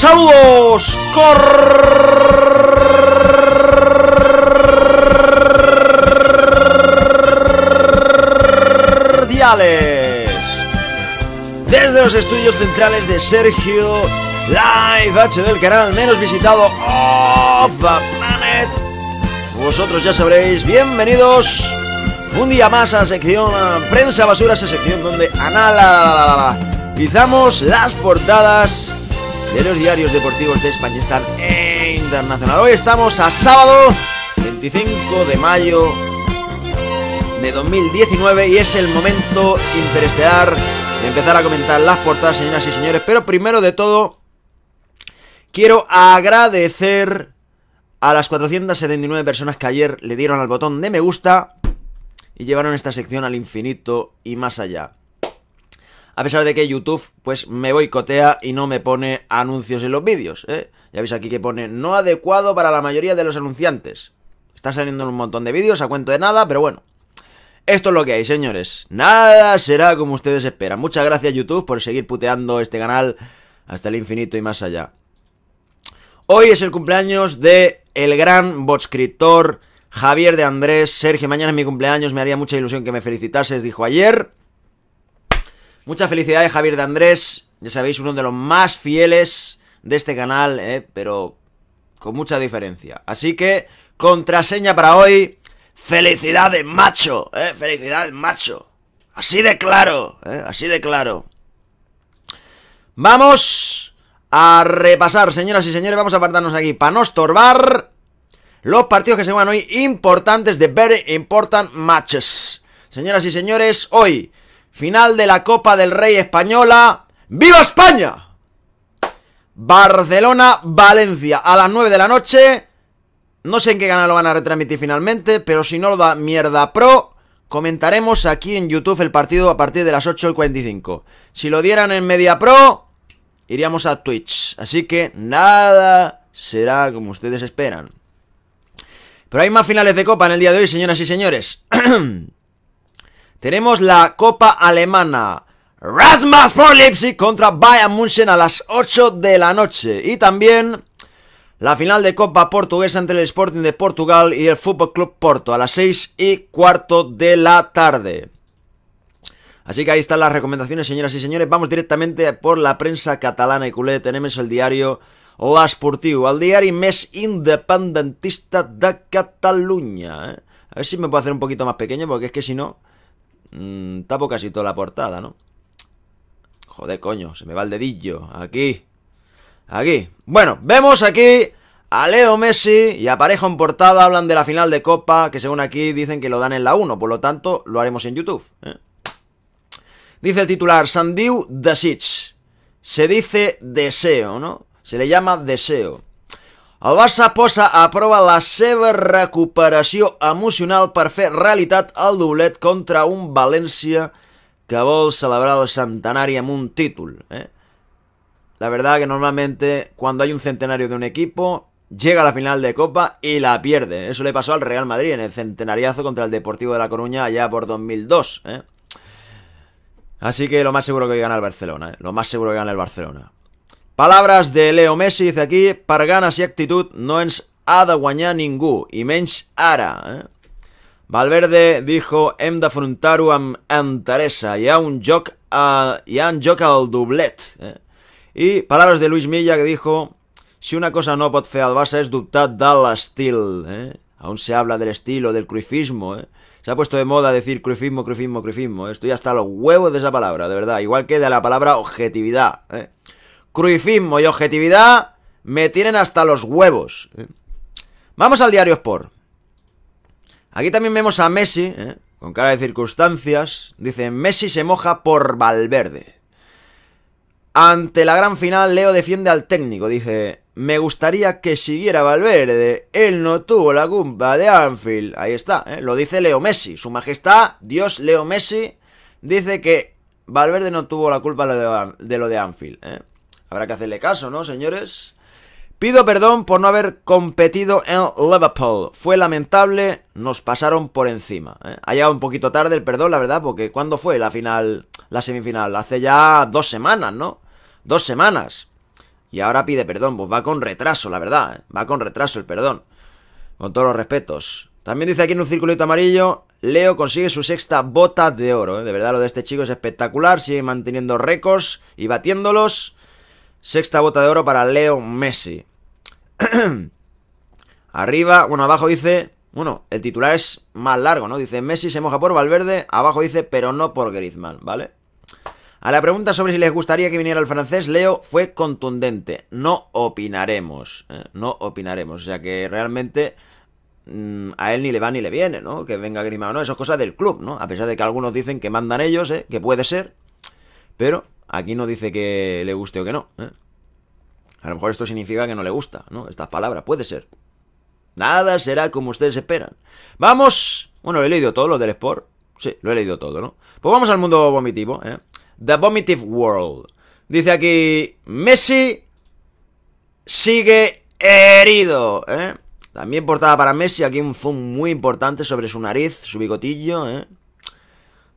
Saludos cordiales desde los estudios centrales de Sergio Live H del canal menos visitado of the planet. Vosotros ya sabréis, bienvenidos un día más a la sección Prensa Basura, esa sección donde analizamos las portadas de los diarios deportivos de España Star e Internacional. Hoy estamos a sábado 25 de mayo de 2019 y es el momento interesante de empezar a comentar las portadas, señoras y señores. Pero primero de todo, quiero agradecer a las 479 personas que ayer le dieron al botón de me gusta y llevaron esta sección al infinito y más allá a pesar de que YouTube pues me boicotea y no me pone anuncios en los vídeos, ¿eh? Ya veis aquí que pone no adecuado para la mayoría de los anunciantes. Está saliendo un montón de vídeos a cuento de nada, pero bueno. Esto es lo que hay, señores. Nada será como ustedes esperan. Muchas gracias YouTube por seguir puteando este canal hasta el infinito y más allá. Hoy es el cumpleaños de el gran botscriptor Javier de Andrés. Sergio, mañana es mi cumpleaños, me haría mucha ilusión que me felicitases, dijo ayer. Muchas felicidades, Javier de Andrés. Ya sabéis, uno de los más fieles de este canal, eh, pero con mucha diferencia. Así que, contraseña para hoy. Felicidades, macho. ¿eh? Felicidades, macho. Así de claro, eh, así de claro. Vamos a repasar, señoras y señores. Vamos a apartarnos aquí para no estorbar los partidos que se van hoy importantes de Very Important Matches. Señoras y señores, hoy Final de la Copa del Rey Española. ¡Viva España! Barcelona-Valencia a las 9 de la noche. No sé en qué canal lo van a retransmitir finalmente, pero si no lo da Mierda Pro, comentaremos aquí en YouTube el partido a partir de las 8.45. y Si lo dieran en Media Pro, iríamos a Twitch. Así que nada será como ustedes esperan. Pero hay más finales de copa en el día de hoy, señoras y señores. Tenemos la Copa Alemana. Rasmus por Leipzig contra Bayern München a las 8 de la noche. Y también la final de Copa Portuguesa entre el Sporting de Portugal y el Fútbol Club Porto a las 6 y cuarto de la tarde. Así que ahí están las recomendaciones, señoras y señores. Vamos directamente por la prensa catalana y culé. Tenemos el diario La Sportiva, el diario mes independentista de Cataluña. ¿eh? A ver si me puedo hacer un poquito más pequeño, porque es que si no Mmm, tapo casi toda la portada, ¿no? Joder, coño, se me va el dedillo. Aquí. Aquí. Bueno, vemos aquí a Leo Messi y a en portada. Hablan de la final de Copa, que según aquí dicen que lo dan en la 1. Por lo tanto, lo haremos en YouTube. ¿eh? Dice el titular, Sandiu Dasich. Se dice deseo, ¿no? Se le llama deseo. El posa a la seva recuperació emocional para fer realitat el doblet contra un Valencia que vol celebrar el un título. Eh? La verdad que normalmente cuando hay un centenario de un equipo, llega a la final de Copa y la pierde. Eso le pasó al Real Madrid en el centenariazo contra el Deportivo de La Coruña allá por 2002. Eh. Así que lo más seguro que gana el Barcelona. ¿eh? Lo más seguro que gana el Barcelona. Palabras de Leo Messi, dice aquí, para ganas y actitud no ens ha de guanyar ningú, i ara. Eh? Valverde dijo, hem d'afrontar-ho amb enteresa, un joc, a, eh, ha al doublet Eh? Y de Luis Milla que dijo, si una cosa no pot fe al Barça es duptad dal l'estil. Eh? Aún se habla del estilo, del cruifismo. Eh? Se ha puesto de moda decir cruifismo, cruifismo, Esto Estoy hasta los huevos de esa palabra, de verdad. Igual que de la palabra objetividad. ¿eh? Cruicismo y objetividad me tienen hasta los huevos. ¿eh? Vamos al diario Sport. Aquí también vemos a Messi, ¿eh? con cara de circunstancias. Dice, Messi se moja por Valverde. Ante la gran final, Leo defiende al técnico. Dice, me gustaría que siguiera Valverde. Él no tuvo la culpa de Anfield. Ahí está, ¿eh? lo dice Leo Messi. Su Majestad, Dios Leo Messi, dice que Valverde no tuvo la culpa de lo de Anfield. ¿eh? Habrá que hacerle caso, ¿no, señores? Pido perdón por no haber competido en Liverpool. Fue lamentable, nos pasaron por encima. ¿eh? Ha llegado un poquito tarde el perdón, la verdad, porque ¿cuándo fue la final, la semifinal? Hace ya dos semanas, ¿no? Dos semanas. Y ahora pide perdón, pues va con retraso, la verdad. ¿eh? Va con retraso el perdón. Con todos los respetos. También dice aquí en un circulito amarillo, Leo consigue su sexta bota de oro. ¿eh? De verdad, lo de este chico es espectacular. Sigue manteniendo récords y batiéndolos. Sexta bota de oro para Leo Messi. Arriba, bueno, abajo dice. Bueno, el titular es más largo, ¿no? Dice Messi se moja por Valverde. Abajo dice, pero no por Griezmann, ¿vale? A la pregunta sobre si les gustaría que viniera el francés, Leo fue contundente. No opinaremos. ¿eh? No opinaremos. O sea que realmente mm, a él ni le va ni le viene, ¿no? Que venga Griezmann o no. Eso es cosa del club, ¿no? A pesar de que algunos dicen que mandan ellos, ¿eh? Que puede ser. Pero Aquí no dice que le guste o que no. ¿eh? A lo mejor esto significa que no le gusta, ¿no? Esta palabra puede ser. Nada será como ustedes esperan. ¡Vamos! Bueno, lo he leído todo lo del Sport. Sí, lo he leído todo, ¿no? Pues vamos al mundo vomitivo, ¿eh? The Vomitive World. Dice aquí, Messi sigue herido, ¿eh? También portada para Messi, aquí un zoom muy importante sobre su nariz, su bigotillo, ¿eh?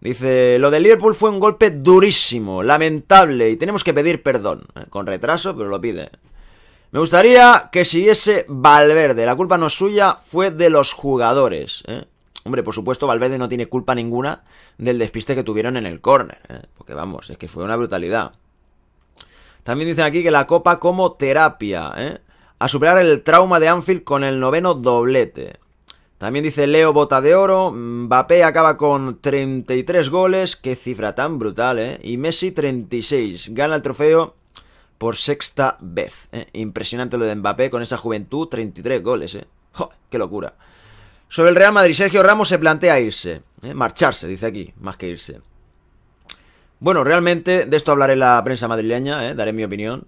Dice, lo de Liverpool fue un golpe durísimo, lamentable, y tenemos que pedir perdón. ¿eh? Con retraso, pero lo pide. Me gustaría que siguiese Valverde. La culpa no es suya, fue de los jugadores. ¿eh? Hombre, por supuesto, Valverde no tiene culpa ninguna del despiste que tuvieron en el córner. ¿eh? Porque vamos, es que fue una brutalidad. También dicen aquí que la copa como terapia. A superar el trauma de Anfield con el noveno doblete. También dice Leo Bota de Oro, Mbappé acaba con 33 goles, qué cifra tan brutal, ¿eh? Y Messi 36, gana el trofeo por sexta vez. ¿eh? Impresionante lo de Mbappé con esa juventud, 33 goles, ¿eh? Joder, ¡Qué locura! Sobre el Real Madrid, Sergio Ramos se plantea irse, eh, marcharse, dice aquí, más que irse. Bueno, realmente de esto hablaré la prensa madrileña, ¿eh? daré mi opinión.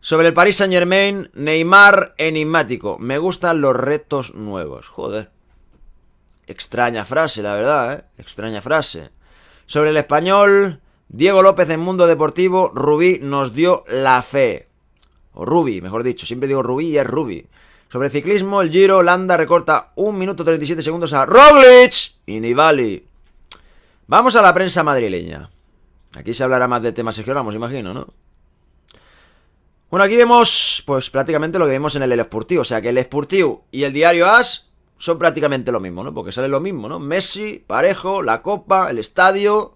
Sobre el Paris Saint Germain, Neymar enigmático. Me gustan los retos nuevos. Joder, Extraña frase, la verdad, ¿eh? Extraña frase. Sobre el español, Diego López en Mundo Deportivo, Rubí nos dio la fe. O Rubí, mejor dicho. Siempre digo Rubí y es Rubí. Sobre ciclismo, el Giro, Landa recorta 1 minuto 37 segundos a Roglic y Nibali. Vamos a la prensa madrileña. Aquí se hablará más de temas Sergio imagino, ¿no? Bueno, aquí vemos, pues prácticamente lo que vemos en el El O sea que el Esportivo y el diario As son prácticamente lo mismo, ¿no? Porque sale lo mismo, ¿no? Messi, Parejo, la Copa, el Estadio,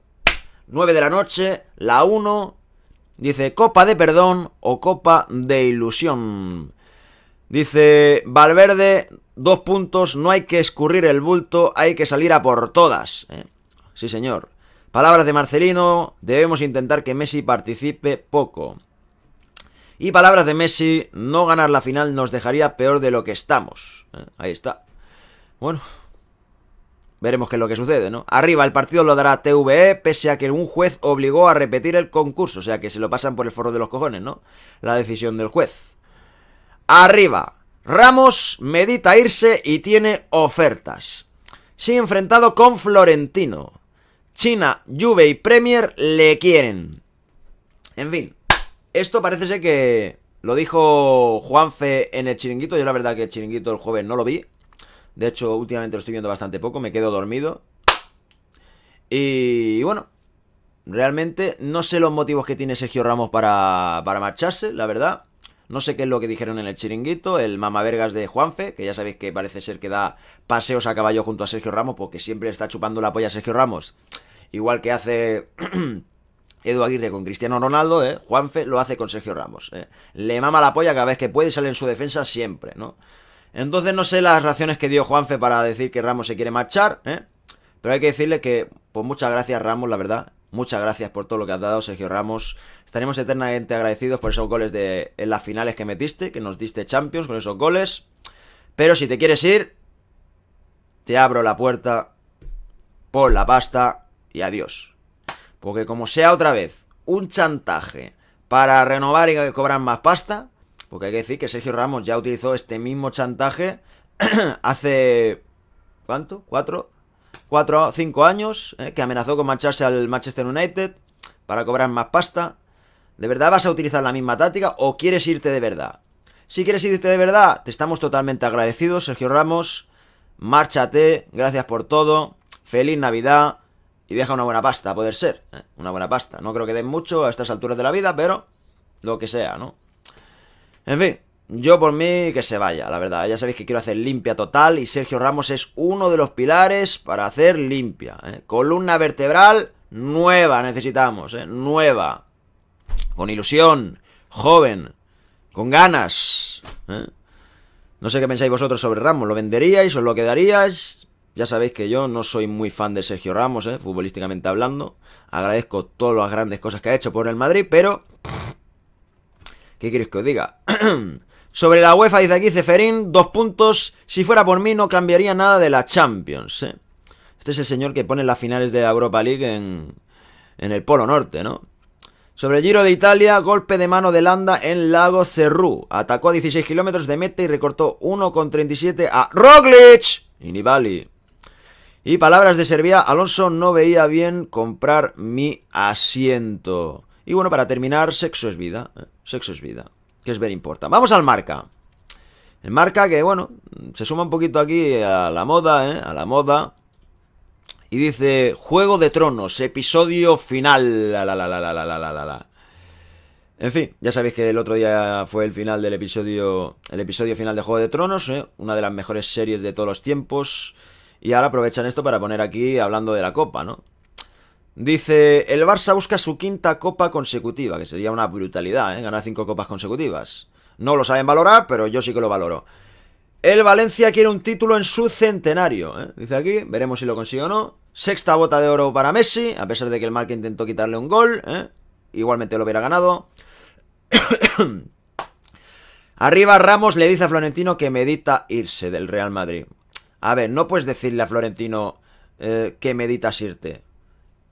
9 de la noche, la 1. Dice Copa de Perdón o Copa de Ilusión. Dice Valverde, dos puntos, no hay que escurrir el bulto, hay que salir a por todas. ¿eh? Sí, señor. Palabras de Marcelino, debemos intentar que Messi participe poco. Y palabras de Messi, no ganar la final nos dejaría peor de lo que estamos. ¿eh? Ahí está. Bueno, Veremos qué es lo que sucede, ¿no? Arriba, el partido lo dará TVE, pese a que un juez obligó a repetir el concurso. O sea, que se lo pasan por el forro de los cojones, ¿no? La decisión del juez. Arriba, Ramos medita irse y tiene ofertas. Sí enfrentado con Florentino. China, Juve y Premier le quieren. En fin, esto parece ser que lo dijo Juanfe en el chiringuito. Yo la verdad que el chiringuito el jueves no lo vi. De hecho, últimamente lo estoy viendo bastante poco, me quedo dormido. Y bueno, realmente no sé los motivos que tiene Sergio Ramos para, para marcharse, la verdad. No sé qué es lo que dijeron en el chiringuito, el mamavergas de Juanfe, que ya sabéis que parece ser que da paseos a caballo junto a Sergio Ramos, porque siempre está chupando la polla a Sergio Ramos. Igual que hace Edu Aguirre con Cristiano Ronaldo, ¿eh? Juanfe lo hace con Sergio Ramos. ¿eh? Le mama la polla cada vez que puede y sale en su defensa siempre, ¿no? Entonces no sé las razones que dio Juanfe para decir que Ramos se quiere marchar, ¿eh? Pero hay que decirle que, pues muchas gracias Ramos, la verdad. Muchas gracias por todo lo que has dado, Sergio Ramos. Estaremos eternamente agradecidos por esos goles de en las finales que metiste, que nos diste Champions con esos goles. Pero si te quieres ir, te abro la puerta, por la pasta y adiós. Porque como sea otra vez un chantaje para renovar y cobrar más pasta, porque hay que decir que Sergio Ramos ya utilizó este mismo chantaje hace... ¿Cuánto? ¿Cuatro? ¿Cuatro cinco años? Eh, que amenazó con marcharse al Manchester United para cobrar más pasta. ¿De verdad vas a utilizar la misma táctica o quieres irte de verdad? Si quieres irte de verdad, te estamos totalmente agradecidos, Sergio Ramos. Márchate, gracias por todo. Feliz Navidad. Y deja una buena pasta, a poder ser. Eh, una buena pasta. No creo que den mucho a estas alturas de la vida, pero lo que sea, ¿no? En fin, yo por mí que se vaya, la verdad. Ya sabéis que quiero hacer limpia total y Sergio Ramos es uno de los pilares para hacer limpia. ¿eh? Columna vertebral nueva necesitamos, ¿eh? nueva. Con ilusión, joven, con ganas. ¿eh? No sé qué pensáis vosotros sobre Ramos. ¿Lo venderíais? ¿Os lo quedaríais? Ya sabéis que yo no soy muy fan de Sergio Ramos, ¿eh? futbolísticamente hablando. Agradezco todas las grandes cosas que ha hecho por el Madrid, pero... ¿Qué queréis que os diga? Sobre la UEFA dice aquí Ceferín, dos puntos. Si fuera por mí no cambiaría nada de la Champions. ¿eh? Este es el señor que pone las finales de Europa League en, el Polo Norte, ¿no? Sobre el Giro de Italia, golpe de mano de Landa en Lago Cerrú. Atacó a 16 kilómetros de meta y recortó 1,37 a Roglic y Nibali. Y palabras de Serbia, Alonso no veía bien comprar mi asiento. Y bueno, para terminar, sexo es vida. ¿eh? sexo es vida, que es ver importa. Vamos al marca. El marca que, bueno, se suma un poquito aquí a la moda, ¿eh? A la moda. Y dice, Juego de Tronos, episodio final. La, la, la, la, la, la, la, la. En fin, ya sabéis que el otro día fue el final del episodio, el episodio final de Juego de Tronos, ¿eh? una de las mejores series de todos los tiempos. Y ahora aprovechan esto para poner aquí hablando de la copa, ¿no? Dice, el Barça busca su quinta copa consecutiva, que sería una brutalidad, ¿eh? ganar cinco copas consecutivas. No lo saben valorar, pero yo sí que lo valoro. El Valencia quiere un título en su centenario, ¿eh? dice aquí, veremos si lo consigue o no. Sexta bota de oro para Messi, a pesar de que el Marca intentó quitarle un gol, ¿eh? igualmente lo hubiera ganado. Arriba Ramos le dice a Florentino que medita irse del Real Madrid. A ver, no puedes decirle a Florentino eh, que meditas irte.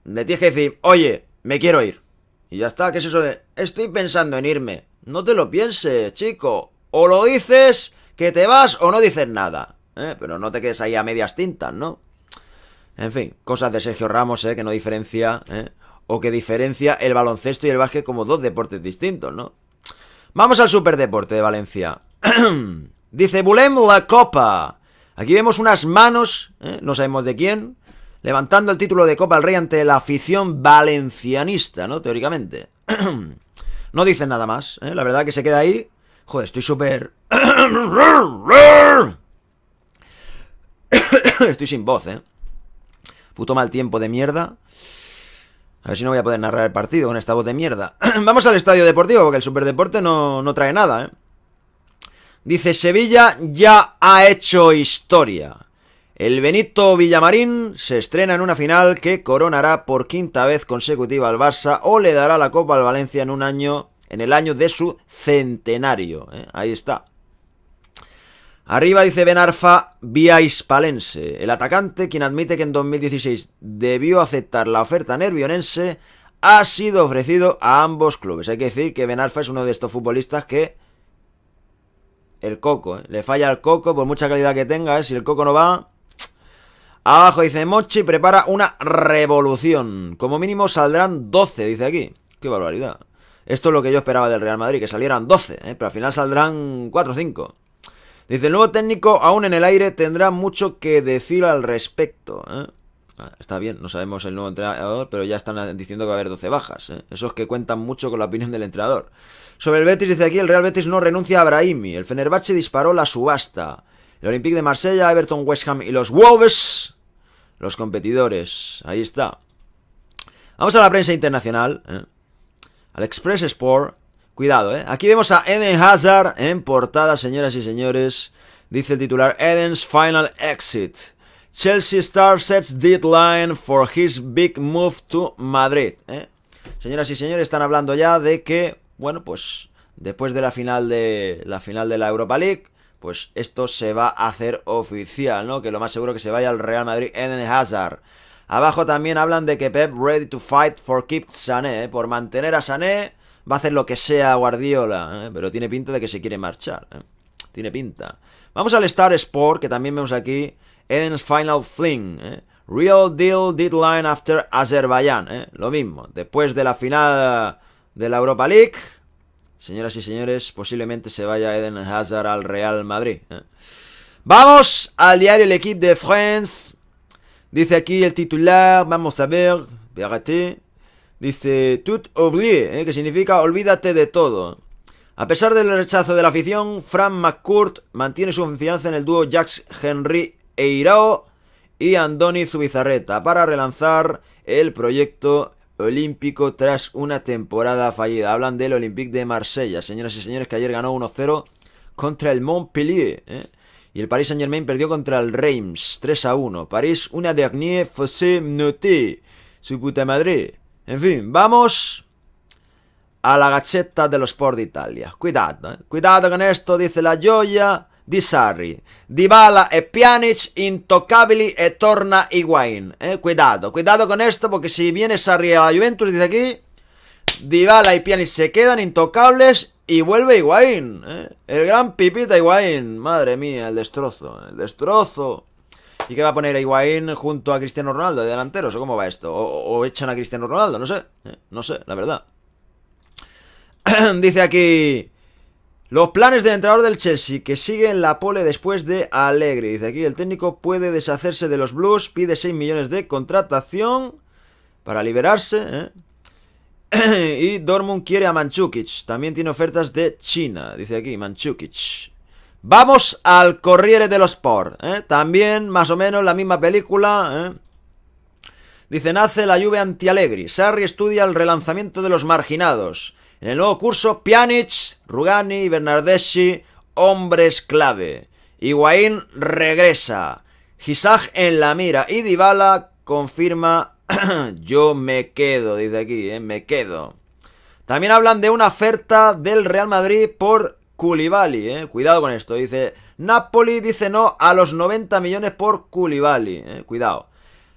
Le tienes que decir, oye, me quiero ir. Y ya está, ¿qué es eso de? Estoy pensando en irme. No te lo pienses, chico. O lo dices que te vas o no dices nada. ¿eh? Pero no te quedes ahí a medias tintas, ¿no? En fin, cosas de Sergio Ramos, ¿eh? que no diferencia, ¿eh? o que diferencia el baloncesto y el básquet como dos deportes distintos, ¿no? Vamos al superdeporte de Valencia. Dice Bulem la copa. Aquí vemos unas manos, ¿eh? no sabemos de quién, levantando el título de Copa al Rey ante la afición valencianista, ¿no? Teóricamente. no dicen nada más, ¿eh? la verdad que se queda ahí. Joder, estoy súper... estoy sin voz, ¿eh? Puto mal tiempo de mierda. A ver si no voy a poder narrar el partido con esta voz de mierda. Vamos al estadio deportivo, porque el superdeporte no, no trae nada, ¿eh? Dice, Sevilla ya ha hecho historia. El Benito Villamarín se estrena en una final que coronará por quinta vez consecutiva al Barça o le dará la Copa al Valencia en un año, en el año de su centenario. ¿eh? Ahí está. Arriba dice Benarfa vía hispalense. El atacante, quien admite que en 2016 debió aceptar la oferta nervionense, ha sido ofrecido a ambos clubes. Hay que decir que Benarfa es uno de estos futbolistas que el coco, ¿eh? le falla al coco, por mucha calidad que tenga, ¿eh? si el coco no va, Abajo dice Mochi prepara una revolución. Como mínimo saldrán 12, dice aquí. Qué barbaridad. Esto es lo que yo esperaba del Real Madrid, que salieran 12, ¿eh? pero al final saldrán 4 o 5. Dice, el nuevo técnico, aún en el aire, tendrá mucho que decir al respecto. ¿eh? Ah, está bien, no sabemos el nuevo entrenador, pero ya están diciendo que va a haber 12 bajas. ¿eh? Esos que cuentan mucho con la opinión del entrenador. Sobre el Betis, dice aquí, el Real Betis no renuncia a Brahimi. El Fenerbahce disparó la subasta. El Olympique de Marsella, Everton, West Ham y los Wolves. Los competidores. Ahí está. Vamos a la prensa internacional. ¿eh? Al Express Sport. Cuidado, ¿eh? Aquí vemos a Eden Hazard en portada, señoras y señores. Dice el titular Eden's Final Exit. Chelsea Star sets deadline for his big move to Madrid. ¿eh? Señoras y señores, están hablando ya de que, bueno, pues después de la final de la final de la Europa League, pues esto se va a hacer oficial, ¿no? Que lo más seguro que se vaya al Real Madrid Eden Hazard. Abajo también hablan de que Pep ready to fight for keep Sané, ¿eh? por mantener a Sané va a hacer lo que sea Guardiola, ¿eh? pero tiene pinta de que se quiere marchar, ¿eh? tiene pinta. Vamos al Star Sport que también vemos aquí Eden's Final Fling, ¿eh? Real Deal Deadline After Azerbaiyán, ¿eh? lo mismo, después de la final de la Europa League, Señoras y señores, posiblemente se vaya Eden Hazard al Real Madrid. ¿eh? Vamos al diario El equipo de France. Dice aquí el titular, vamos a ver, Dice, tout oublié, ¿eh? que significa olvídate de todo. A pesar del rechazo de la afición, Frank McCourt mantiene su confianza en el dúo Jacques Henry Eirao y Andoni Zubizarreta para relanzar el proyecto olímpico tras una temporada fallida. Hablan del Olympique de Marsella, señoras y señores, que ayer ganó 1-0 contra el Montpellier. ¿eh? Y el Paris Saint-Germain perdió contra el Reims 3-1. París, una dernière fosse notée. Su puta Madrid En fin, vamos a la gacheta de los Sport de Italia. Cuidado, ¿eh? cuidado con esto, dice la Joya di Sarri, Dybala e Pjanic intoccabili e torna Higuaín. Eh, cuidado, cuidado con esto porque si viene Sarri a la Juventus dice aquí, Dybala y Pjanic se quedan intocables y vuelve Higuaín. Eh. El gran pipita Higuaín. Madre mía, el destrozo, el destrozo. ¿Y qué va a poner a Higuaín junto a Cristiano Ronaldo de delanteros? ¿O cómo va esto? ¿O, echan a Cristiano Ronaldo? No sé, eh, no sé, la verdad. dice aquí... Los planes del entrenador del Chelsea, que sigue en la pole después de Alegre. Dice aquí, el técnico puede deshacerse de los Blues, pide 6 millones de contratación para liberarse. ¿eh? y Dortmund quiere a Manchukic. También tiene ofertas de China, dice aquí, Manchukic. Vamos al Corriere dello Sport. ¿eh? También, más o menos, la misma película. ¿eh? Dice, nace la lluvia anti allegri Sarri estudia el relanzamiento de los marginados. En el nuevo curso, Pjanic, Rugani y Bernardeschi, hombres clave. Higuaín regresa. Gisaj en la mira. Y Dybala confirma, yo me quedo, dice aquí, eh, me quedo. También hablan de una oferta del Real Madrid por Koulibaly, eh. cuidado con esto, dice Napoli dice no a los 90 millones por Koulibaly, eh. cuidado.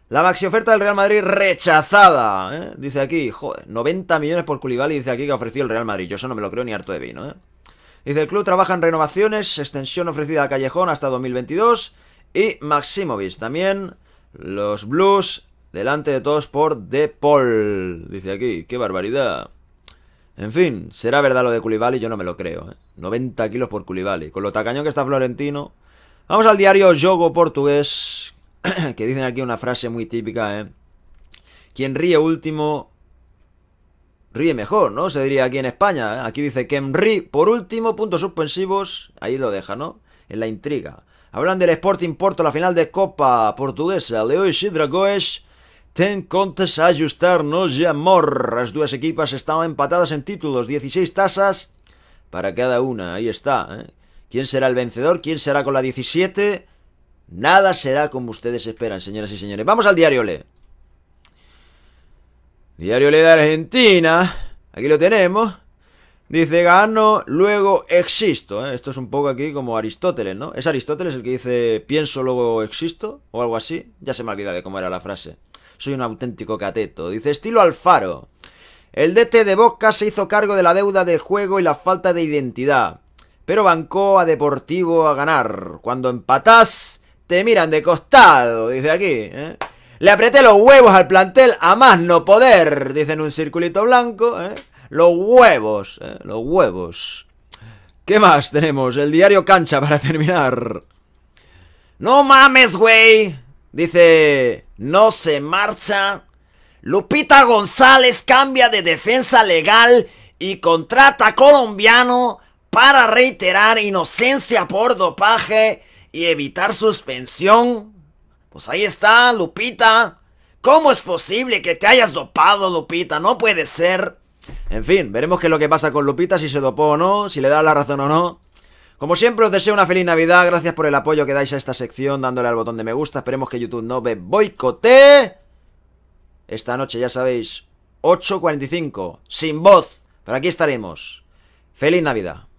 La maxi oferta del Real Madrid rechazada, ¿eh? Dice aquí, joder, 90 millones por y dice aquí que ha ofrecido el Real Madrid. Yo eso no me lo creo ni harto de vino, ¿eh? Dice, el club trabaja en renovaciones, extensión ofrecida a Callejón hasta 2022 y Maximovic. También los Blues delante de todos por De Paul. Dice aquí, qué barbaridad. En fin, será verdad lo de y yo no me lo creo. ¿eh? 90 kilos por Culibali. Con lo tacañón que está Florentino. Vamos al diario Jogo Portugués, que dicen aquí una frase muy típica, ¿eh? Quien ríe último, ríe mejor, ¿no? Se diría aquí en España. ¿eh? Aquí dice quien ríe por último, puntos suspensivos, ahí lo deja, ¿no? En la intriga. Hablan del Sporting Porto, la final de Copa Portuguesa. Leo y Goes... ten contes a ajustarnos ya amor. Las dos equipas estaban empatadas en títulos, 16 tasas para cada una. Ahí está, ¿eh? ¿Quién será el vencedor? ¿Quién será con la 17? Nada será como ustedes esperan, señoras y señores. Vamos al diario Le. Diario Le de Argentina. Aquí lo tenemos. Dice, gano, luego existo. ¿eh? Esto es un poco aquí como Aristóteles, ¿no? ¿Es Aristóteles el que dice, pienso, luego existo? O algo así. Ya se me olvidado de cómo era la frase. Soy un auténtico cateto. Dice, estilo Alfaro. El DT de Boca se hizo cargo de la deuda del juego y la falta de identidad. Pero bancó a Deportivo a ganar. Cuando empatás, te miran de costado, dice aquí. ¿eh? Le apreté los huevos al plantel a más no poder, dice en un circulito blanco. ¿eh? Los huevos, ¿eh? los huevos. ¿Qué más tenemos? El diario Cancha para terminar. No mames, güey. Dice, no se marcha. Lupita González cambia de defensa legal y contrata colombiano para reiterar inocencia por dopaje y evitar suspensión. Pues ahí está, Lupita. ¿Cómo es posible que te hayas dopado, Lupita? No puede ser. En fin, veremos qué es lo que pasa con Lupita, si se dopó o no, si le da la razón o no. Como siempre os deseo una feliz Navidad, gracias por el apoyo que dais a esta sección dándole al botón de me gusta, esperemos que YouTube no ve boicote. Esta noche ya sabéis, 8.45, sin voz, pero aquí estaremos. Feliz Navidad.